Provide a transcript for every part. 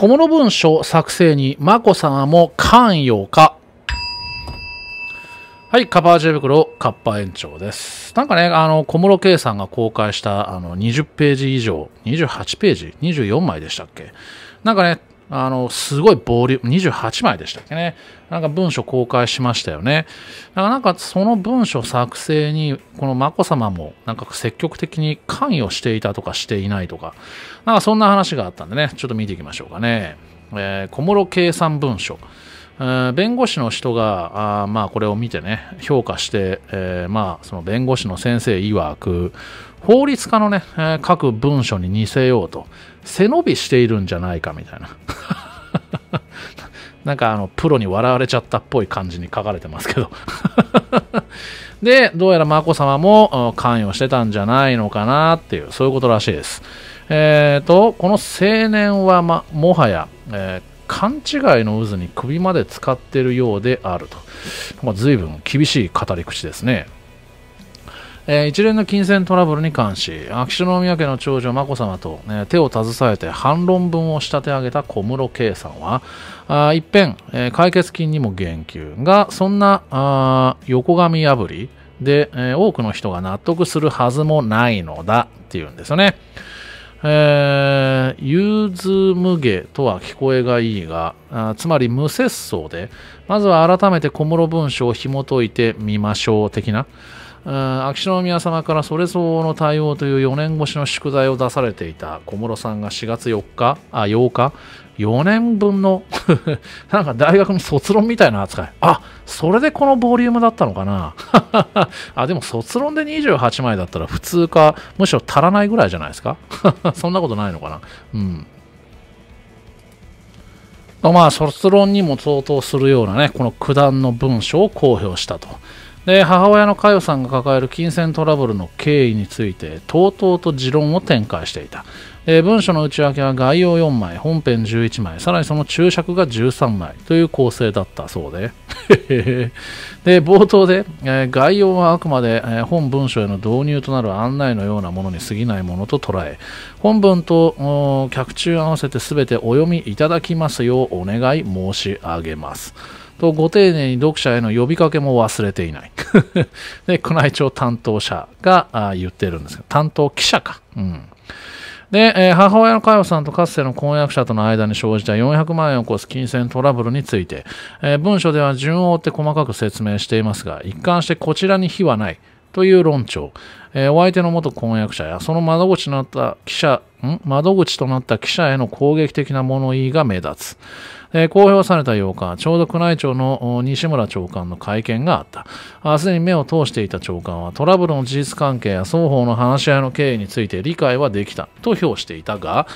小物文書作成に眞子さんも関与かはい、カバージェ袋、カッパ延長です。なんかね、あの、小室圭さんが公開した、あの、20ページ以上、28ページ ?24 枚でしたっけなんかね、あの、すごいボリューム、28枚でしたっけね。なんか文書公開しましたよね。だからなんかその文書作成に、この眞子さまもなんか積極的に関与していたとかしていないとか、なんかそんな話があったんでね、ちょっと見ていきましょうかね。えー、小室計算文書。弁護士の人があまあこれを見てね評価して、えー、まあその弁護士の先生曰く法律家のね、えー、各文書に似せようと背伸びしているんじゃないかみたいな なんかあのプロに笑われちゃったっぽい感じに書かれてますけど でどうやら眞子さまも関与してたんじゃないのかなっていうそういうことらしいですえっ、ー、とこの青年は、ま、もはや、えー勘違いの渦に首まで使ってるようであると、まあ、随分厳しい語り口ですねえー、一連の金銭トラブルに関し秋篠宮家の長女眞子さまと、手を携えて反論文を仕立て上げた小室圭さんは一変、えー、解決金にも言及がそんなあ横紙破りで、えー、多くの人が納得するはずもないのだっていうんですよね。えー、融通無下とは聞こえがいいがつまり無節操でまずは改めて小室文書を紐解いてみましょう的な秋篠宮様からそれ相応の対応という4年越しの宿題を出されていた小室さんが4月4日あ8日4年分の なんか大学の卒論みたいな扱いあそれでこのボリュームだったのかな あでも卒論で28枚だったら普通かむしろ足らないぐらいじゃないですか そんなことないのかなうんまあ卒論にも相当するようなねこの九段の文章を公表したと。で母親の佳代さんが抱える金銭トラブルの経緯についてとうとうと持論を展開していた、え文書の内訳は概要4枚本編11枚さらにその注釈が13枚という構成だったそうで で冒頭で、え概要はあくまで、え本文書への導入となる案内のようなものに過ぎないものと捉え本文と脚注合わせて全てお読みいただきますようお願い申し上げますと、ご丁寧に読者への呼びかけも忘れていない。で、宮内庁担当者が言ってるんですけど、担当記者か。うん。で、えー、母親の佳代さんとかつての婚約者との間に生じた400万円を超す金銭トラブルについて、えー、文書では順を追って細かく説明していますが、一貫してこちらに非はないという論調、えー、お相手の元婚約者やその窓口となった記者、ん窓口となった記者への攻撃的な物言いが目立つ。えー、公表された8日、ちょうど宮内庁の西村長官の会見があった。あすでに目を通していた長官はトラブルの事実関係や双方の話し合いの経緯について理解はできたと評していたが、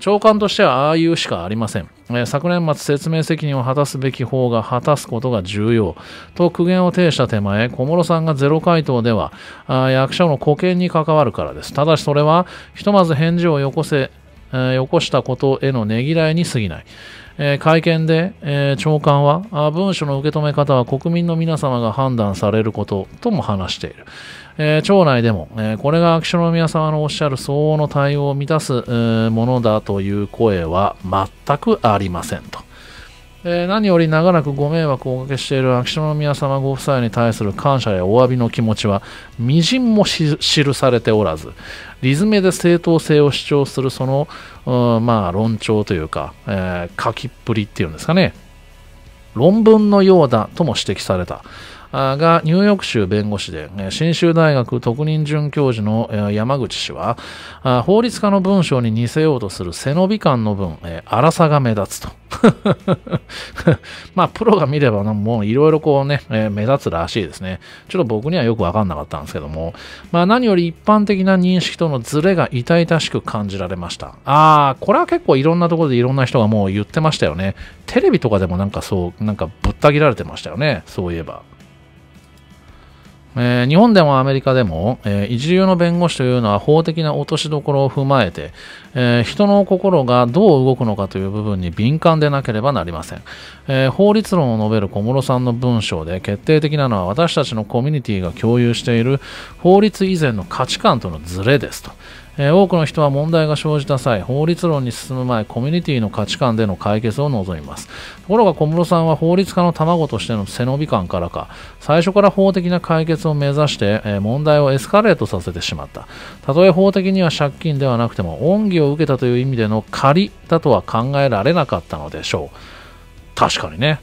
長官としてはああいうしかありません。えー、昨年末説明責任を果たすべき方が果たすことが重要と苦言を呈した手前、小室さんがゼロ回答では、あ役所の公保険に関わるからです。ただしそれは、ひとまず返事をよこせ、えー、よこしたことへのねぎらいに過ぎない。えー、会見で、えー、長官はあ、文書の受け止め方は国民の皆様が判断されることとも話している。えー、町内でも、えこれが秋篠宮様のおっしゃる相応の対応を満たす、ものだという声は全くありませんと。えー、何より長らくご迷惑をおかけしている秋篠宮様ご夫妻に対する感謝やお詫びの気持ちはみじんも記されておらず理詰めで正当性を主張するその、まあ、論調というか、えー、書きっぷりっていうんですかね論文のようだとも指摘されたがニューヨーク州弁護士で、信州大学特任准教授の山口氏は、法律家の文章に似せようとする背伸び感の分、荒さが目立つと。まあ、プロが見れば、もういろいろこうね、目立つらしいですね。ちょっと僕にはよくわかんなかったんですけども、まあ、何より一般的な認識とのズレが痛々しく感じられました。ああ、これは結構いろんなところでいろんな人がもう言ってましたよね。テレビとかでもなんかそう、なんかぶった切られてましたよね。そういえば。えー、日本でもアメリカでも、えー、一流の弁護士というのは法的な落としどころを踏まえて、えー、人の心がどう動くのかという部分に敏感でなければなりません、え法律論を述べる小室さんの文章で決定的なのは私たちのコミュニティが共有している法律以前の価値観とのズレですとえ多くの人は問題が生じた際法律論に進む前コミュニティの価値観での解決を望みますところが小室さんは法律家の卵としての背伸び感からか最初から法的な解決を目指して、え問題をエスカレートさせてしまったたとえ法的には借金ではなくても恩義を受けたという意味での借りだとは考えられなかったのでしょう確かにね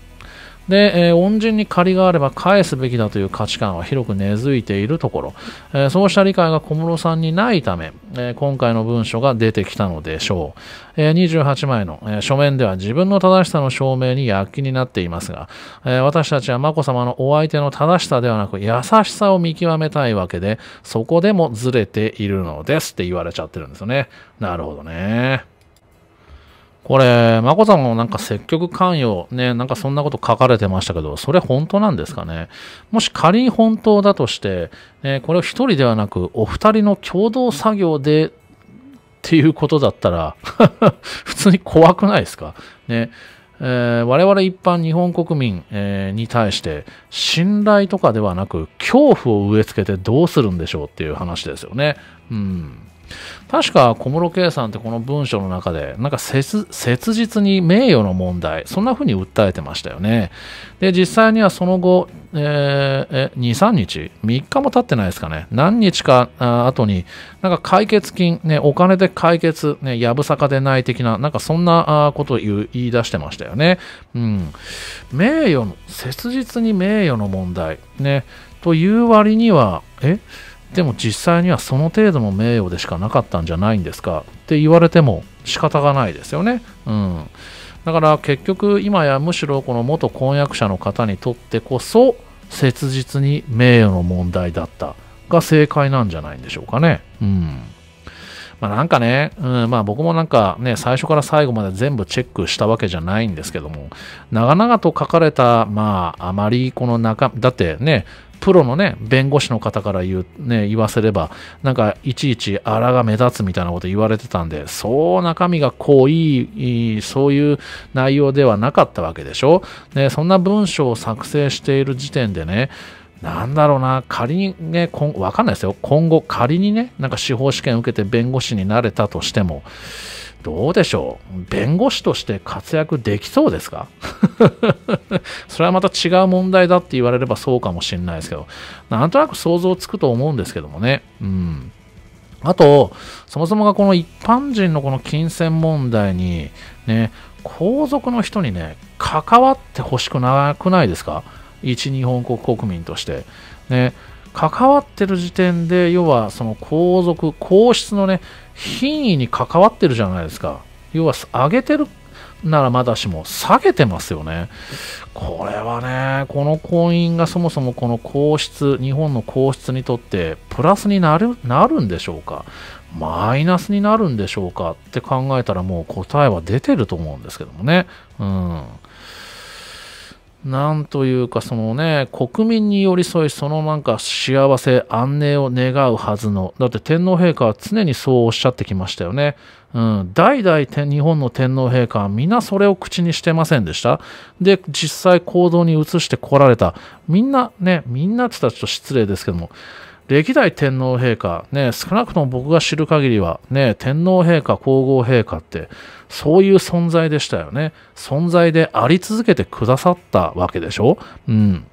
で、えー、恩人に借りがあれば返すべきだという価値観は広く根付いているところ、えー、そうした理解が小室さんにないため、えー、今回の文書が出てきたのでしょう。え28枚の、え書面では自分の正しさの証明に躍起になっていますが、え私たちは眞子さまのお相手の正しさではなく優しさを見極めたいわけで、そこでもずれているのですって言われちゃってるんですよね。なるほどね。これ、眞子さんもなんか積極関与、ね、なんかそんなこと書かれてましたけど、それ本当なんですかね。もし仮に本当だとして、ね、これを一人ではなく、お二人の共同作業でっていうことだったら 普通に怖くないですか。ねえー、我々一般日本国民、えー、に対して信頼とかではなく恐怖を植え付けてどうするんでしょうっていう話ですよね。うん確か小室圭さんってこの文章の中で、なんか切実に名誉の問題、そんな風に訴えてましたよね。で、実際にはその後、えー、2、3日、3日も経ってないですかね、何日か後に、なんか解決金、ね、お金で解決、ね、やぶさかでない的な、なんかそんなことを言い出してましたよね。うん。名誉の、切実に名誉の問題、ね、という割には、えでも実際にはその程度の名誉でしかなかったんじゃないんですかって言われても仕方がないですよね。うん、だから結局今やむしろこの元婚約者の方にとってこそ切実に名誉の問題だったが正解なんじゃないんでしょうかね。うんまあ、なんかね、うん、まあ僕もなんかね、最初から最後まで全部チェックしたわけじゃないんですけども、長々と書かれた、まああまりこの中、だってね、プロのね、弁護士の方から言う、ね、言わせれば、なんか、いちいち荒が目立つみたいなこと言われてたんで、そう中身が濃い、そういう内容ではなかったわけでしょ。ね、そんな文章を作成している時点でね、なんだろうな、仮にね、わかんないですよ。今後、仮にね、なんか司法試験受けて弁護士になれたとしても、どうでしょう弁護士として活躍できそうですか それはまた違う問題だって言われればそうかもしれないですけど、なんとなく想像つくと思うんですけどもね。うん。あと、そもそもがこの一般人のこの金銭問題に、ね、皇族の人にね、関わってほしくなくないですか一、日本国国民として。ね、関わってる時点で要はその皇族皇室のね品位に関わってるじゃないですか要は上げてるならまだしも下げてますよねこれはねこの婚姻がそもそもこの皇室日本の皇室にとってプラスになるなるんでしょうかマイナスになるんでしょうかって考えたらもう答えは出てると思うんですけどもねうんなんというかそのね、国民に寄り添い、そのなんか幸せ、安寧を願うはずの、だって天皇陛下は常にそうおっしゃってきましたよね。うん、代々日本の天皇陛下は皆それを口にしてませんでした。で、実際行動に移してこられた。みんなね、みんなって言ったらちょっと失礼ですけども、歴代天皇陛下、ね、少なくとも僕が知る限りは、ね、天皇陛下、皇后陛下って、そういう存在でしたよね。存在であり続けてくださったわけでしょうん。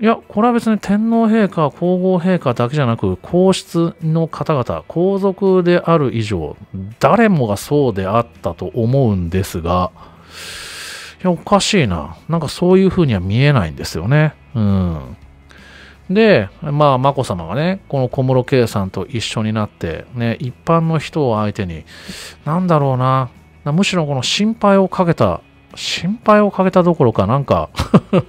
いや、これは別に天皇陛下、皇后陛下だけじゃなく、皇室の方々、皇族である以上、誰もがそうであったと思うんですが、いや、おかしいな。なんかそういうふうには見えないんですよね。うん。で、まあ、眞子さまがね、この小室圭さんと一緒になって、ね、一般の人を相手に、なんだろうな、むしろこの心配をかけた、心配をかけたどころか、なんか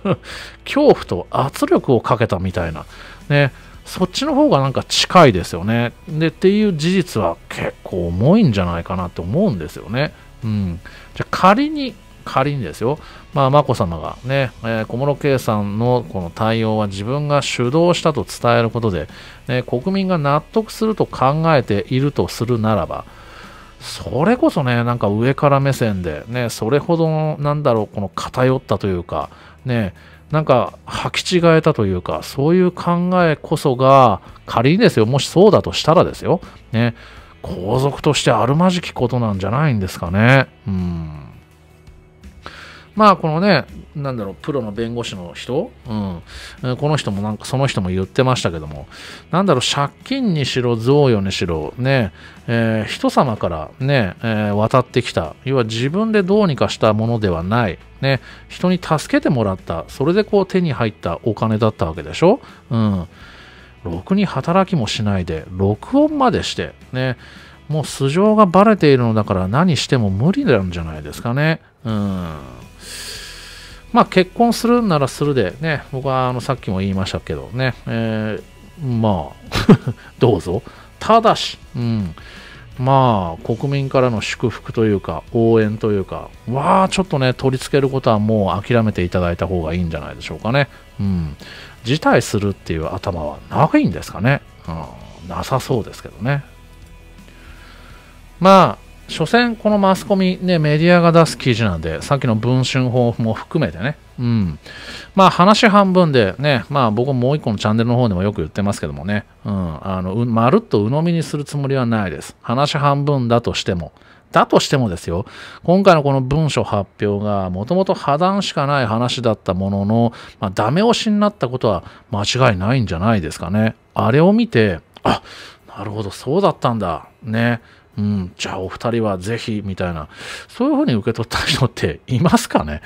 恐怖と圧力をかけたみたいな、ね、そっちの方がなんか近いですよね。で、っていう事実は結構重いんじゃないかなって思うんですよね。うん。じゃ仮に、仮にですよ。まあ、眞子さまがね、えー、小室圭さんのこの対応は自分が主導したと伝えることで、ね、国民が納得すると考えているとするならば、それこそね、なんか上から目線で、ね、それほどの、なんだろう、この偏ったというか、ね、なんか履き違えたというか、そういう考えこそが、仮にですよ、もしそうだとしたらですよ、ね、皇族としてあるまじきことなんじゃないんですかね。うんまあこのね、なんだろう、プロの弁護士の人、うん、この人もなんか、その人も言ってましたけども、なんだろう、借金にしろ、贈与にしろ、ね、えー、人様からね、えー、渡ってきた、要は自分でどうにかしたものではない、ね、人に助けてもらった、それでこう手に入ったお金だったわけでしょ。うん。ろくに働きもしないで、録音までして、ね、もう素性がバレているのだから何しても無理なんじゃないですかね。うん。まあ、結婚するならするで、ね、僕はあのさっきも言いましたけどね、えー、まあ どうぞ。ただし、うん、まあ、国民からの祝福というか、応援というか、わあ、ちょっとね、取り付けることはもう諦めていただいた方がいいんじゃないでしょうかね。うん。辞退するっていう頭はないんですかね。うん、なさそうですけどね。まあ、所詮このマスコミ、ね、メディアが出す記事なんで、さっきの文春法も含めてね、うん。まあ話半分でね、まあ僕もう一個のチャンネルの方でもよく言ってますけどもね、うん、あの、まるっと鵜呑みにするつもりはないです。話半分だとしても。だとしてもですよ、今回のこの文書発表がもともと破談しかない話だったものの、まあ、ダメ押しになったことは間違いないんじゃないですかね。あれを見て、あ、なるほど、そうだったんだ。ね。うん、じゃあお二人はぜひみたいな、そういうふうに受け取った人っていますかね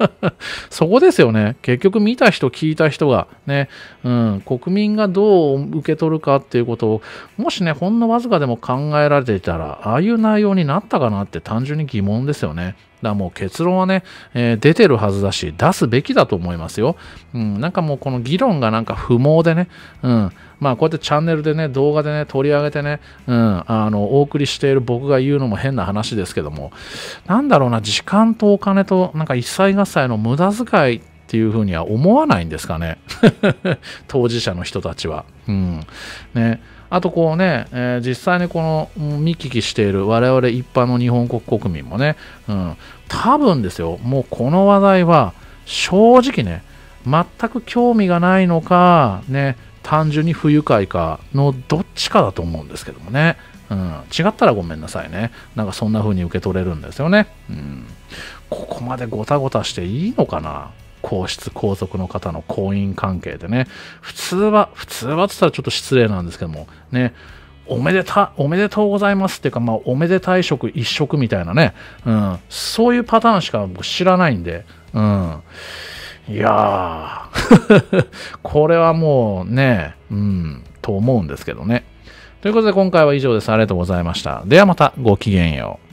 そこですよね。結局見た人、聞いた人がね、うん、国民がどう受け取るかっていうことを、もしね、ほんのわずかでも考えられていたら、ああいう内容になったかなって単純に疑問ですよね。だもう結論はね、えー、出てるはずだし、出すべきだと思いますよ。うん、なんかもうこの議論がなんか不毛でね、うん、まあこうやってチャンネルでね、動画でね、取り上げてね、うん、あの、お送りしている僕が言うのも変な話ですけども、なんだろうな、時間とお金と、なんか一切合切の無駄遣いっていうふうには思わないんですかね。当事者の人たちは。うん。ね。あとこうね、えー、実際にこの見聞きしている我々一般の日本国国民もね、うん、多分ですよ、もうこの話題は正直ね、全く興味がないのか、ね、単純に不愉快かのどっちかだと思うんですけどもね。うん、違ったらごめんなさいね。なんかそんな風に受け取れるんですよね。うん、ここまでごたごたしていいのかな皇室、皇族の方の婚姻関係でね、普通は、普通はって言ったらちょっと失礼なんですけども、ね、おめでた、おめでとうございますっていうか、まあ、おめでたい食一食みたいなね、うん、そういうパターンしか僕知らないんで、うん。いやー これはもうね、うん、と思うんですけどね。ということで今回は以上です。ありがとうございました。ではまたごきげんよう。